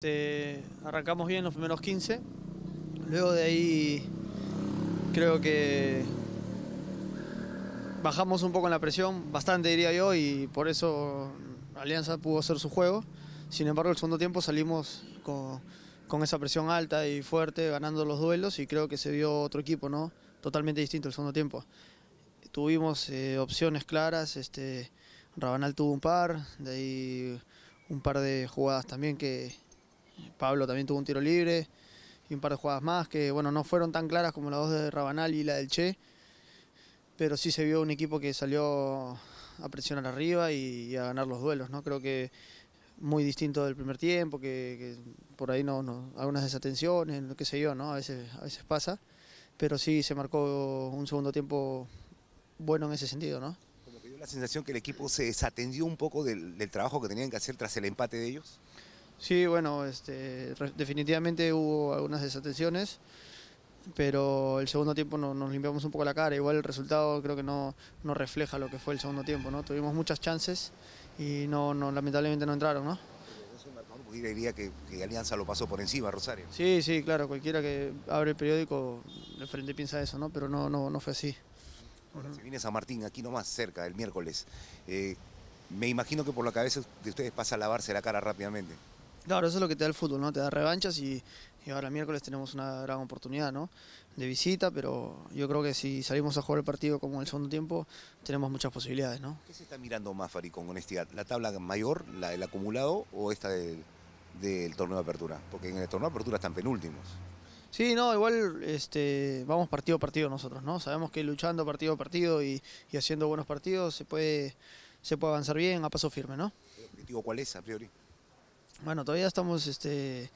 Este, arrancamos bien los primeros 15, luego de ahí creo que bajamos un poco en la presión, bastante diría yo, y por eso Alianza pudo hacer su juego. Sin embargo, el segundo tiempo salimos con, esa presión alta y fuerte, ganando los duelos, y creo que se vio otro equipo, ¿no? Totalmente distinto el segundo tiempo. Tuvimos eh, opciones claras, este, Rabanal tuvo un par, de ahí un par de jugadas también que, Pablo también tuvo un tiro libre y un par de jugadas más que bueno no fueron tan claras como las dos de Rabanal y la del Che, pero sí se vio un equipo que salió a presionar arriba y, a ganar los duelos. ¿no? Creo que muy distinto del primer tiempo, que, por ahí no, no, algunas desatenciones, qué sé yo, ¿no? a, veces, a veces pasa, pero sí se marcó un segundo tiempo bueno en ese sentido. ¿no? Como que dio la sensación que el equipo se desatendió un poco del trabajo que tenían que hacer tras el empate de ellos. Sí, bueno, este, definitivamente hubo algunas desatenciones, pero el segundo tiempo nos limpiamos un poco la cara. Igual el resultado creo que no, refleja lo que fue el segundo tiempo, ¿no? Tuvimos muchas chances y no, lamentablemente no entraron, ¿no? diría que, Alianza lo pasó por encima, Rosario. Sí, sí, claro, cualquiera que abre el periódico de frente piensa eso, ¿no? Pero no, no, no fue así. si viene San Martín, aquí nomás cerca, el miércoles, eh, me imagino que por la cabeza de ustedes pasa a lavarse la cara rápidamente. Claro, eso es lo que te da el fútbol, ¿no? Te da revanchas y, ahora miércoles tenemos una gran oportunidad, ¿no? De visita, pero yo creo que si salimos a jugar el partido como en el segundo tiempo, tenemos muchas posibilidades, ¿no? ¿Qué se está mirando más, Fari, con honestidad? ¿La tabla mayor, la, del acumulado o esta del, del torneo de apertura? Porque en el torneo de apertura están penúltimos. Sí, no, igual este, vamos partido a partido nosotros, ¿no? Sabemos que luchando partido a partido y, haciendo buenos partidos se puede, se puede avanzar bien a paso firme, ¿no? Digo cuál es a priori? bueno, todavía estamos, este,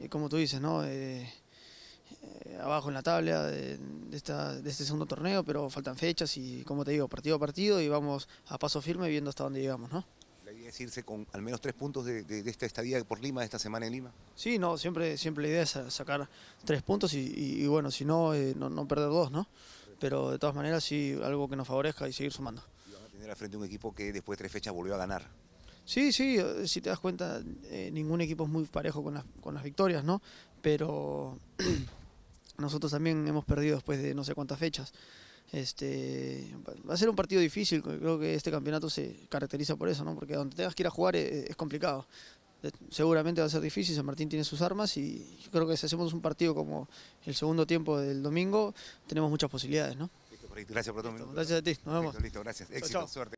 eh, como tú dices, ¿no? Eh, eh, abajo en la tabla de, este segundo torneo, pero faltan fechas y, como te digo, partido a partido y vamos a paso firme viendo hasta dónde llegamos, ¿no? ¿La idea es irse con al menos tres puntos de, esta estadía por Lima, de esta semana en Lima? Sí, no, siempre, siempre la idea es sacar tres puntos y, bueno, si no, no, perder dos, ¿no? Pero de todas maneras sí, algo que nos favorezca y seguir sumando. Y a tener al frente un equipo que después de tres fechas volvió a ganar. Sí, sí, eh, si te das cuenta, eh, ningún equipo es muy parejo con las, con las victorias, ¿no? Pero nosotros también hemos perdido después de no sé cuántas fechas. Este, va a ser un partido difícil, creo que este campeonato se caracteriza por eso, ¿no? Porque donde tengas que ir a jugar eh, es, complicado. Seguramente va a ser difícil, San Martín tiene sus armas y creo que si hacemos un partido como el segundo tiempo del domingo, tenemos muchas posibilidades, ¿no? gracias por todo Gracias a ti, nos vemos. Listo, gracias. Éxito, suerte.